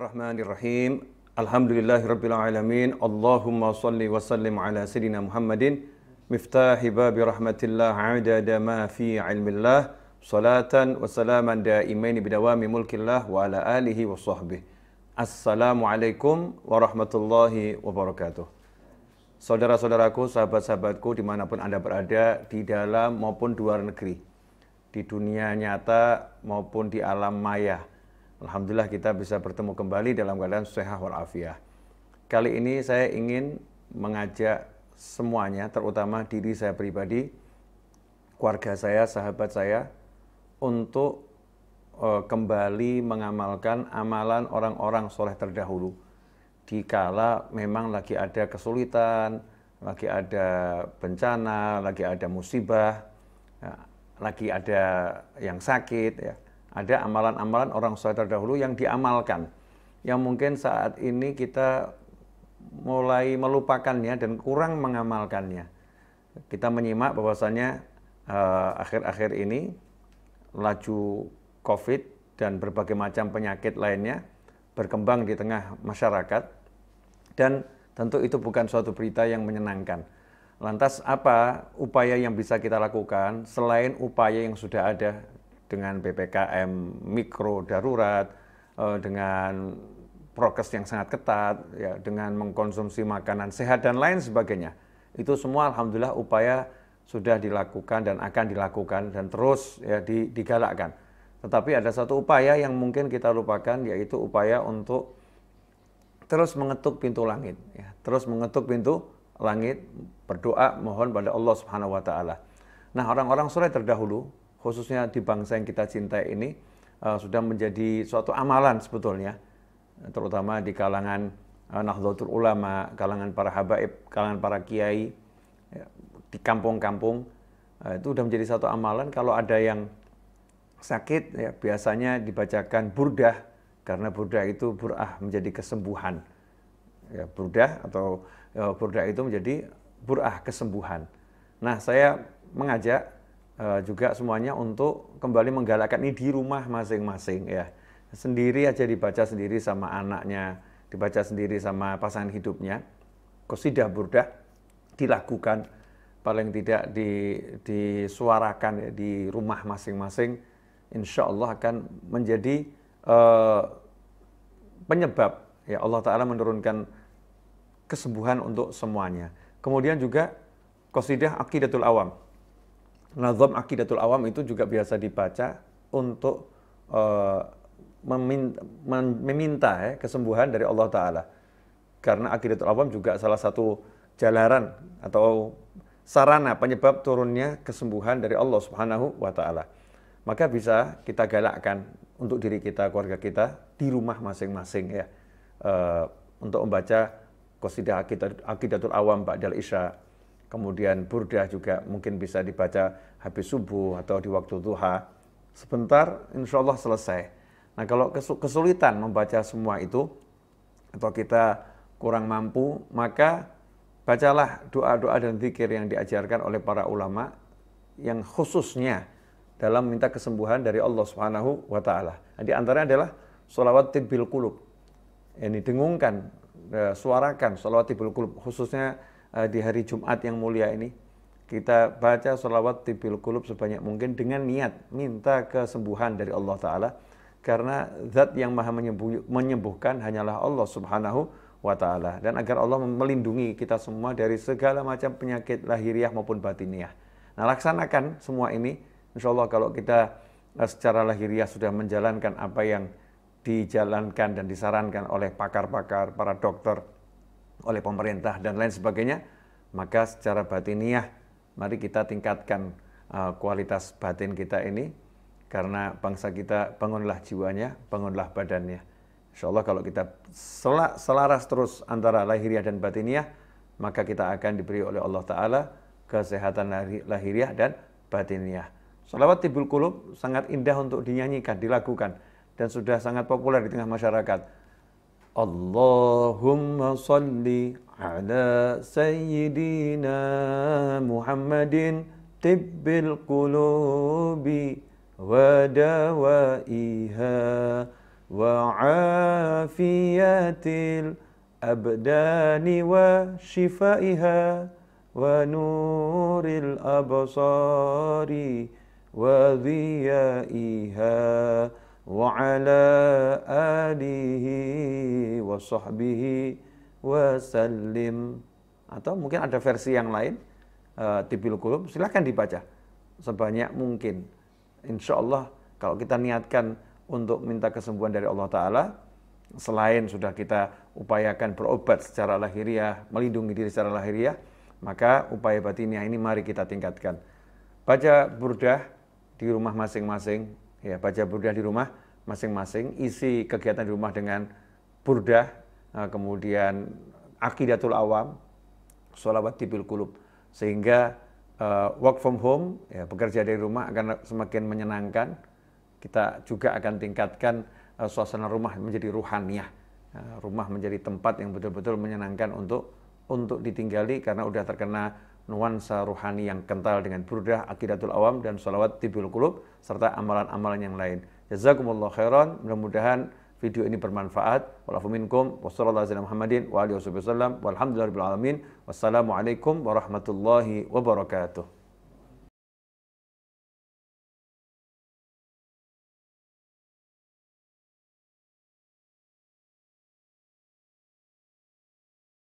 Bismillahirrahmanirrahim. Alhamdulillahirabbil alamin. Allahumma salli wa sallim ala sayidina Muhammadin miftahi babi rahmatillah adada ma fi ilmillah salatan wa salaman daimain bidawami mulkillah wa ala alihi wa sahbihi. Assalamualaikum warahmatullahi wabarakatuh. Saudara-saudaraku, sahabat-sahabatku dimanapun Anda berada di dalam maupun luar negeri, di dunia nyata maupun di alam maya Alhamdulillah kita bisa bertemu kembali dalam keadaan sehat walafiat. Kali ini saya ingin mengajak semuanya, terutama diri saya pribadi, keluarga saya, sahabat saya, untuk uh, kembali mengamalkan amalan orang-orang soleh terdahulu. Dikala memang lagi ada kesulitan, lagi ada bencana, lagi ada musibah, ya, lagi ada yang sakit, ya ada amalan-amalan orang soleh terdahulu yang diamalkan yang mungkin saat ini kita mulai melupakannya dan kurang mengamalkannya. Kita menyimak bahwasanya eh, akhir-akhir eh, ini laju COVID dan berbagai macam penyakit lainnya berkembang di tengah masyarakat dan tentu itu bukan suatu berita yang menyenangkan. Lantas apa upaya yang bisa kita lakukan selain upaya yang sudah ada dengan PPKM mikro darurat, eh, dengan prokes yang sangat ketat, ya, dengan mengkonsumsi makanan sehat dan lain sebagainya. Itu semua alhamdulillah upaya sudah dilakukan dan akan dilakukan dan terus ya digalakkan. Tetapi ada satu upaya yang mungkin kita lupakan yaitu upaya untuk terus mengetuk pintu langit, ya, terus mengetuk pintu langit, berdoa mohon pada Allah Subhanahu wa taala. Nah, orang-orang soleh terdahulu khususnya di bangsa yang kita cintai ini uh, sudah menjadi suatu amalan sebetulnya terutama di kalangan uh, Nahdlatul Ulama, kalangan para habaib, kalangan para kiai ya, di kampung-kampung uh, itu sudah menjadi satu amalan kalau ada yang sakit ya biasanya dibacakan burdah karena burdah itu burah menjadi kesembuhan. Ya, burdah atau ya, burdah itu menjadi burah kesembuhan. Nah, saya mengajak Eh, juga semuanya untuk kembali menggalakkan ini di rumah masing-masing ya sendiri aja dibaca sendiri sama anaknya dibaca sendiri sama pasangan hidupnya kosidah burdah dilakukan paling tidak di, disuarakan ya, di rumah masing-masing insya Allah akan menjadi uh, penyebab ya Allah Ta'ala menurunkan kesembuhan untuk semuanya kemudian juga kosidah akidatul awam Nazom Akidatul Awam itu juga biasa dibaca untuk uh, meminta, meminta eh, ya, kesembuhan dari Allah Ta'ala. Karena Akidatul Awam juga salah satu jalaran atau sarana penyebab turunnya kesembuhan dari Allah Subhanahu wa taala. Maka bisa kita galakkan untuk diri kita, keluarga kita di rumah masing-masing ya. Uh, untuk membaca qasidah akidatul awam ba'dal isya kemudian burdah juga mungkin bisa dibaca habis subuh atau di waktu duha. Sebentar, insya Allah selesai. Nah kalau kesulitan membaca semua itu, atau kita kurang mampu, maka bacalah doa-doa dan zikir yang diajarkan oleh para ulama yang khususnya dalam minta kesembuhan dari Allah Subhanahu wa taala. Nah, di antaranya adalah sholawat tibbil qulub. Ini dengungkan, eh, suarakan sholawat tibbil qulub khususnya Eh, di hari Jumat yang mulia ini kita baca sholawat tibil kulub sebanyak mungkin dengan niat minta kesembuhan dari Allah Ta'ala karena zat yang maha menyembuh, menyembuhkan hanyalah Allah Subhanahu wa Ta'ala dan agar Allah melindungi kita semua dari segala macam penyakit lahiriah maupun batiniah. Nah laksanakan semua ini insya Allah kalau kita eh, secara lahiriah sudah menjalankan apa yang dijalankan dan disarankan oleh pakar-pakar, para dokter, oleh pemerintah dan lain sebagainya, maka secara batiniah mari kita tingkatkan uh, kualitas batin kita ini karena bangsa kita bangunlah jiwanya, bangunlah badannya. Insya Allah kalau kita selaras terus antara lahiriah dan batiniah, maka kita akan diberi oleh Allah Ta'ala kesehatan lahiriah dan batiniah. Salawat Tibul Kulub sangat indah untuk dinyanyikan, dilakukan, dan sudah sangat populer di tengah masyarakat اللهم صل على سيدنا محمد طب القلوب ودوائها وعافية الأبدان وشفائها ونور الأبصار وضيائها وعلى آله وصحبه وسلم atau mungkin ada versi yang lain uh, tibil kulub silahkan dibaca sebanyak mungkin insya Allah kalau kita niatkan untuk minta kesembuhan dari Allah Ta'ala selain sudah kita upayakan berobat secara lahiriah melindungi diri secara lahiriah maka upaya batinnya ini mari kita tingkatkan baca burdah di rumah masing-masing ya baca burdah di rumah masing-masing isi kegiatan di rumah dengan burdah, eh, kemudian akidatul awam, sholawat tibil kulub. Sehingga uh, work from home, ya, bekerja dari rumah akan semakin menyenangkan. Kita juga akan tingkatkan uh, suasana rumah menjadi ruhaniah. Uh, rumah menjadi tempat yang betul-betul menyenangkan untuk untuk ditinggali karena sudah terkena nuansa ruhani yang kental dengan burdah, akidatul awam, dan sholawat tibul kulub, serta amalan-amalan yang lain. Jazakumullah khairan. Mudah-mudahan video ini bermanfaat. Walafuminkum wassalamualaikum Wassalamualaikum warahmatullahi wabarakatuh.